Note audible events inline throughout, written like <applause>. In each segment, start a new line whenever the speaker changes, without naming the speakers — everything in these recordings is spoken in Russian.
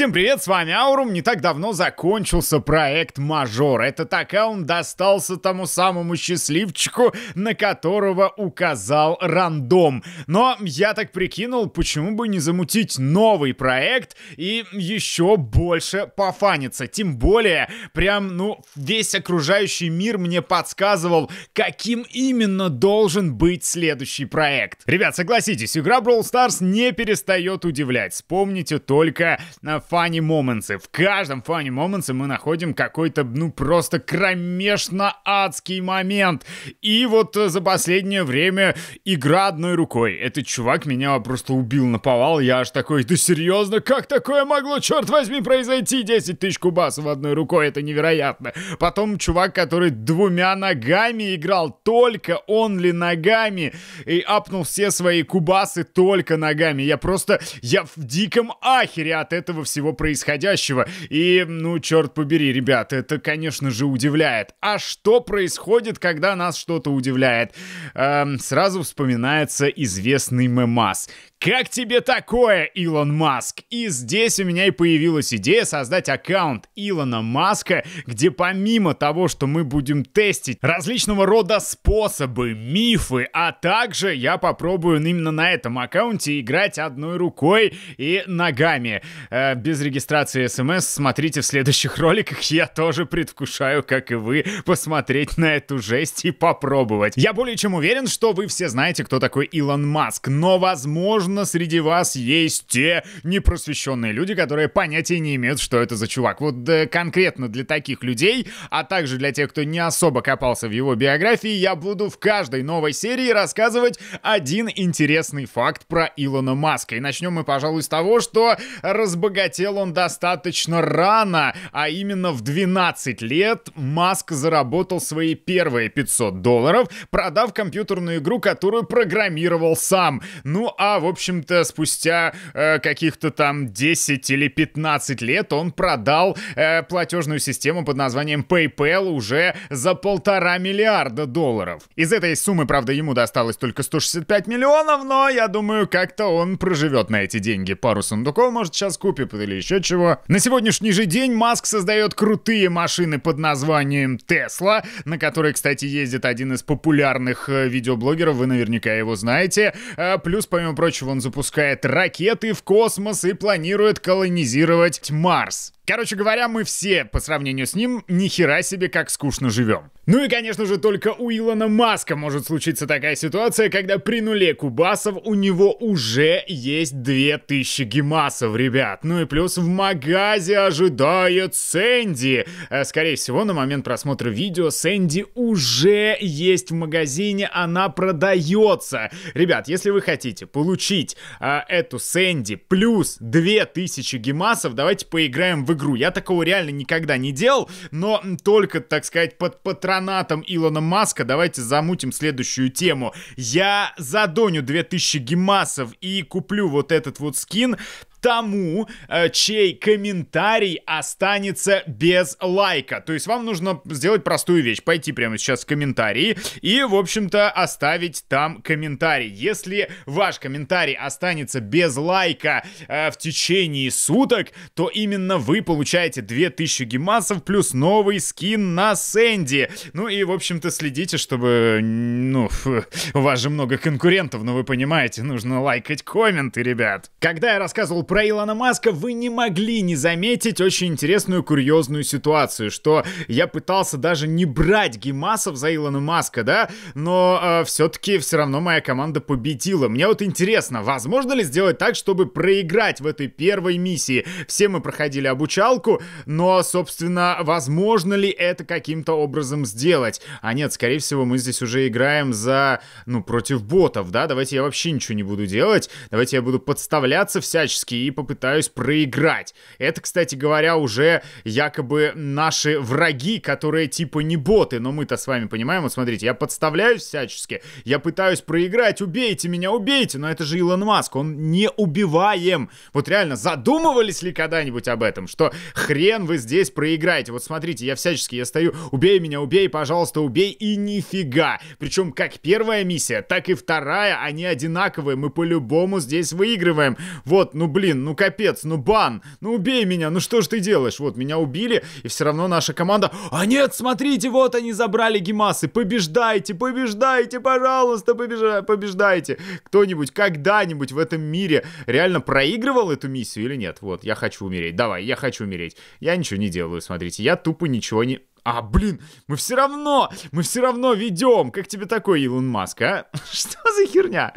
Всем привет, с вами Аурум. Не так давно закончился проект Мажор. Этот аккаунт достался тому самому счастливчику, на которого указал рандом. Но я так прикинул, почему бы не замутить новый проект и еще больше пофаниться. Тем более, прям, ну, весь окружающий мир мне подсказывал, каким именно должен быть следующий проект. Ребят, согласитесь, игра Brawl Stars не перестает удивлять. Вспомните только э, funny moments. В каждом funny moments мы находим какой-то, ну, просто кромешно-адский момент. И вот э, за последнее время игра одной рукой. Этот чувак меня просто убил, на повал. Я аж такой, да серьезно, как такое могло, черт возьми, произойти? 10 тысяч кубасов одной рукой, это невероятно. Потом чувак, который двумя ногами играл, только он ли ногами, и апнул все свои кубасы только ногами. Я просто, я в диком ахере от этого всего всего происходящего. И, ну, черт побери, ребята, это, конечно же, удивляет. А что происходит, когда нас что-то удивляет? Эм, сразу вспоминается известный мемас. Как тебе такое, Илон Маск? И здесь у меня и появилась идея создать аккаунт Илона Маска, где помимо того, что мы будем тестить различного рода способы, мифы, а также я попробую именно на этом аккаунте играть одной рукой и ногами. Э, без регистрации смс смотрите в следующих роликах. Я тоже предвкушаю, как и вы, посмотреть на эту жесть и попробовать. Я более чем уверен, что вы все знаете, кто такой Илон Маск, но, возможно, среди вас есть те непросвещенные люди, которые понятия не имеют, что это за чувак. Вот да, э, конкретно для таких людей, а также для тех, кто не особо копался в его биографии, я буду в каждой новой серии рассказывать один интересный факт про Илона Маска. И начнем мы, пожалуй, с того, что разбогатели хотел он достаточно рано, а именно в 12 лет Маск заработал свои первые 500 долларов, продав компьютерную игру, которую программировал сам. Ну а, в общем-то, спустя э, каких-то там 10 или 15 лет он продал э, платежную систему под названием PayPal уже за полтора миллиарда долларов. Из этой суммы, правда, ему досталось только 165 миллионов, но я думаю, как-то он проживет на эти деньги. Пару сундуков, может, сейчас купит, Форда или еще чего. На сегодняшний же день Маск создает крутые машины под названием Тесла, на которой, кстати, ездит один из популярных э, видеоблогеров, вы наверняка его знаете. Э, плюс, помимо прочего, он запускает ракеты в космос и планирует колонизировать Марс. Короче говоря, мы все, по сравнению с ним, ни хера себе как скучно живем. Ну и, конечно же, только у Илона Маска может случиться такая ситуация, когда при нуле кубасов у него уже есть 2000 гемасов, ребят. Ну и плюс в магазе ожидает Сэнди. Э, скорее всего, на момент просмотра видео Сэнди уже есть в магазине, она продается. Ребят, если вы хотите получить э, эту Сэнди плюс 2000 гемасов, давайте поиграем в игру игру. Я такого реально никогда не делал, но только, так сказать, под патронатом Илона Маска давайте замутим следующую тему. Я задоню 2000 гемасов и куплю вот этот вот скин, тому, э, чей комментарий останется без лайка. То есть вам нужно сделать простую вещь. Пойти прямо сейчас в комментарии и, в общем-то, оставить там комментарий. Если ваш комментарий останется без лайка э, в течение суток, то именно вы получаете 2000 гемасов плюс новый скин на Сэнди. Ну и, в общем-то, следите, чтобы, ну, фу, у вас же много конкурентов, но вы понимаете, нужно лайкать комменты, ребят. Когда я рассказывал про Илона Маска вы не могли не заметить очень интересную курьезную ситуацию, что я пытался даже не брать гемасов за Илона Маска, да, но э, все-таки все равно моя команда победила. Мне вот интересно, возможно ли сделать так, чтобы проиграть в этой первой миссии? Все мы проходили обучалку, но, собственно, возможно ли это каким-то образом сделать? А нет, скорее всего, мы здесь уже играем за, ну, против ботов, да, давайте я вообще ничего не буду делать, давайте я буду подставляться всячески и попытаюсь проиграть. Это, кстати говоря, уже якобы наши враги, которые типа не боты, но мы-то с вами понимаем, вот смотрите, я подставляюсь всячески, я пытаюсь проиграть, убейте меня, убейте, но это же Илон Маск, он не убиваем. Вот реально, задумывались ли когда-нибудь об этом, что хрен вы здесь проиграете? Вот смотрите, я всячески, я стою, убей меня, убей, пожалуйста, убей, и нифига. Причем как первая миссия, так и вторая, они одинаковые, мы по-любому здесь выигрываем. Вот, ну блин, блин, ну капец, ну бан, ну убей меня, ну что ж ты делаешь? Вот, меня убили, и все равно наша команда... А нет, смотрите, вот они забрали Гимасы, побеждайте, побеждайте, пожалуйста, побежа... побеждайте. Кто-нибудь когда-нибудь в этом мире реально проигрывал эту миссию или нет? Вот, я хочу умереть, давай, я хочу умереть. Я ничего не делаю, смотрите, я тупо ничего не... А, блин, мы все равно, мы все равно ведем. Как тебе такой, Илон Маск, а? <laughs> Что за херня?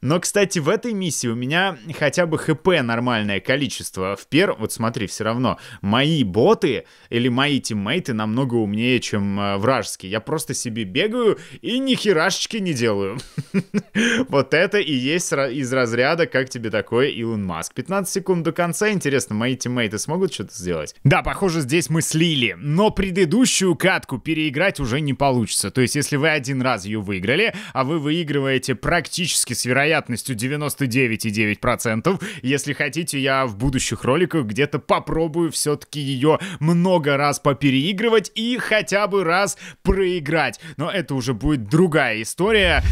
Но, кстати, в этой миссии у меня хотя бы хп нормальное количество. В пер... Вот смотри, все равно мои боты или мои тиммейты намного умнее, чем э, вражеские. Я просто себе бегаю и ни херашечки не делаю. <laughs> Вот это и есть из разряда «Как тебе такое, Илон Маск?» 15 секунд до конца. Интересно, мои тиммейты смогут что-то сделать? Да, похоже, здесь мы слили. Но предыдущий предыдущую катку переиграть уже не получится. То есть, если вы один раз ее выиграли, а вы выигрываете практически с вероятностью 99,9%, если хотите, я в будущих роликах где-то попробую все-таки ее много раз попереигрывать и хотя бы раз проиграть. Но это уже будет другая история.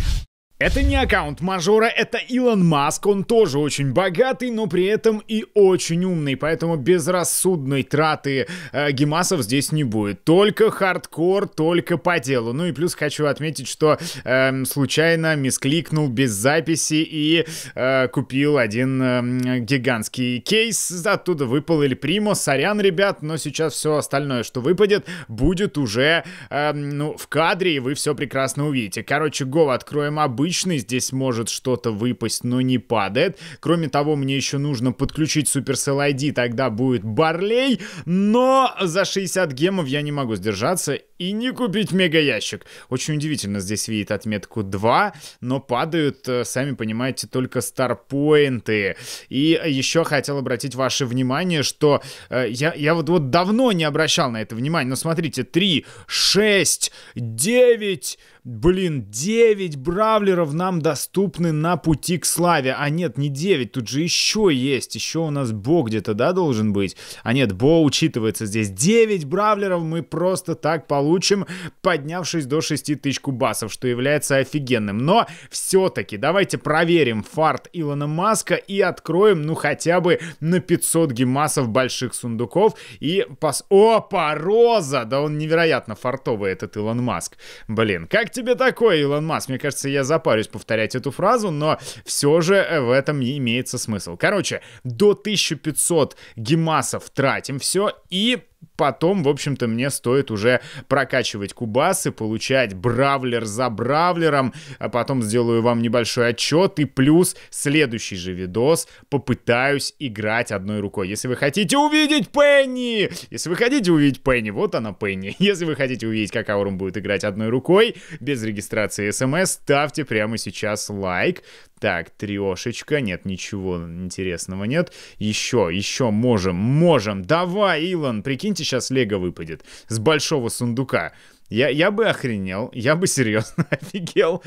Это не аккаунт мажора, это Илон Маск, он тоже очень богатый, но при этом и очень умный, поэтому безрассудной траты э, гемасов здесь не будет. Только хардкор, только по делу. Ну и плюс хочу отметить, что э, случайно мискликнул без записи и э, купил один э, гигантский кейс, оттуда выпал или Примо, сорян, ребят, но сейчас все остальное, что выпадет, будет уже э, ну, в кадре, и вы все прекрасно увидите. Короче, Go откроем обычно обычный, здесь может что-то выпасть, но не падает. Кроме того, мне еще нужно подключить Supercell ID, тогда будет Барлей, но за 60 гемов я не могу сдержаться и не купить мега ящик. Очень удивительно, здесь видит отметку 2, но падают, э, сами понимаете, только старпоинты. И еще хотел обратить ваше внимание, что э, я, я вот, вот давно не обращал на это внимание, но смотрите, 3, 6, 9, блин, 9 бравлеров примеров нам доступны на пути к славе. А нет, не 9, тут же еще есть. Еще у нас Бо где-то, да, должен быть? А нет, Бо учитывается здесь. 9 бравлеров мы просто так получим, поднявшись до 6 тысяч кубасов, что является офигенным. Но все-таки давайте проверим фарт Илона Маска и откроем, ну, хотя бы на 500 гемасов больших сундуков. И пос... Опа, Роза! Да он невероятно фартовый, этот Илон Маск. Блин, как тебе такое, Илон Маск? Мне кажется, я запас парюсь повторять эту фразу, но все же э, в этом не имеется смысл. Короче, до 1500 гемасов тратим все и потом, в общем-то, мне стоит уже прокачивать кубасы, получать бравлер за бравлером, а потом сделаю вам небольшой отчет и плюс следующий же видос попытаюсь играть одной рукой. Если вы хотите увидеть Пенни, если вы хотите увидеть Пенни, вот она Пенни. <laughs> Если вы хотите увидеть, как Аурум будет играть одной рукой, без регистрации смс, ставьте прямо сейчас лайк. Так, трешечка, нет, ничего интересного нет. Еще, еще можем, можем. Давай, Илон, прикиньте, сейчас лего выпадет с большого сундука. Я, я бы охренел, я бы серьезно <laughs> офигел.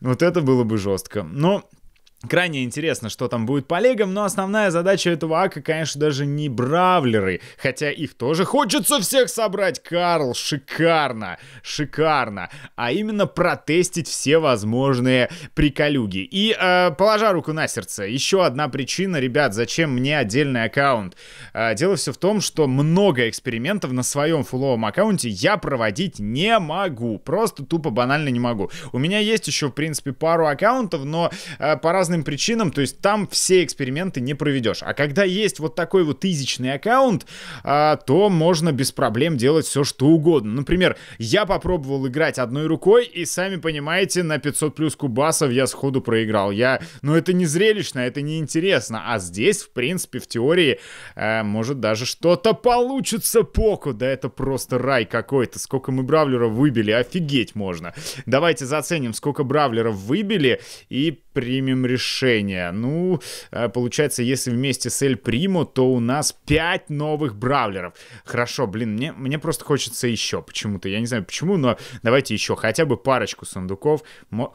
Вот это было бы жестко. Но Крайне интересно, что там будет по легам, но основная задача этого ака, конечно, даже не бравлеры, хотя их тоже хочется всех собрать, Карл, шикарно, шикарно, а именно протестить все возможные приколюги. И, э, положа руку на сердце, еще одна причина, ребят, зачем мне отдельный аккаунт? Э, дело все в том, что много экспериментов на своем фуловом аккаунте я проводить не могу, просто тупо банально не могу. У меня есть еще, в принципе, пару аккаунтов, но э, пора разным причинам, то есть там все эксперименты не проведешь. А когда есть вот такой вот тысячный аккаунт, а, то можно без проблем делать все, что угодно. Например, я попробовал играть одной рукой, и сами понимаете, на 500 плюс кубасов я сходу проиграл. Я, ну это не зрелищно, это не интересно. А здесь, в принципе, в теории, э, может даже что-то получится поку. Да это просто рай какой-то. Сколько мы бравлеров выбили, офигеть можно. Давайте заценим, сколько Бравлеров выбили и примем решение решения. Ну, э, получается, если вместе с Эль Приму, то у нас 5 новых бравлеров. Хорошо, блин, мне, мне просто хочется еще почему-то. Я не знаю почему, но давайте еще хотя бы парочку сундуков.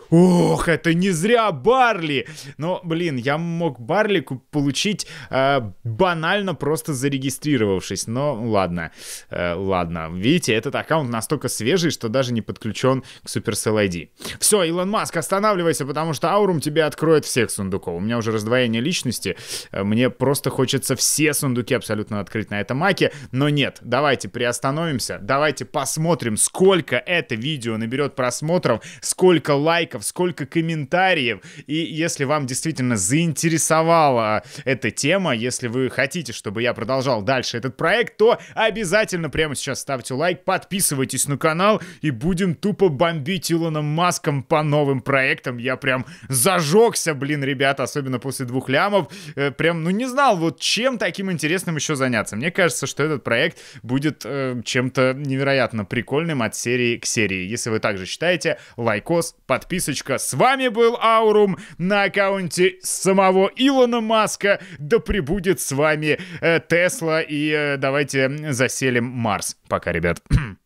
Ох, это не зря Барли! Но, блин, я мог Барли получить э, банально просто зарегистрировавшись. Но ладно, э, ладно. Видите, этот аккаунт настолько свежий, что даже не подключен к Supercell ID. Все, Илон Маск, останавливайся, потому что Аурум тебе откроет всех сундуков. У меня уже раздвоение личности. Э, мне просто хочется все сундуки абсолютно открыть на этом маке. Но нет, давайте приостановимся. Давайте посмотрим, сколько это видео наберет просмотров, сколько лайков, сколько комментариев. И если вам действительно заинтересовала эта тема, если вы хотите, чтобы я продолжал дальше этот проект, то обязательно прямо сейчас ставьте лайк, подписывайтесь на канал и будем тупо бомбить Илоном Маском по новым проектам. Я прям зажегся, блин, ребята, особенно после двух лямов, э, прям, ну не знал, вот чем таким интересным еще заняться. Мне кажется, что этот проект будет э, чем-то невероятно прикольным от серии к серии. Если вы также считаете, лайкос, подписочка. С вами был Аурум на аккаунте самого Илона Маска. Да прибудет с вами э, Тесла и э, давайте заселим Марс. Пока, ребят. <clears throat>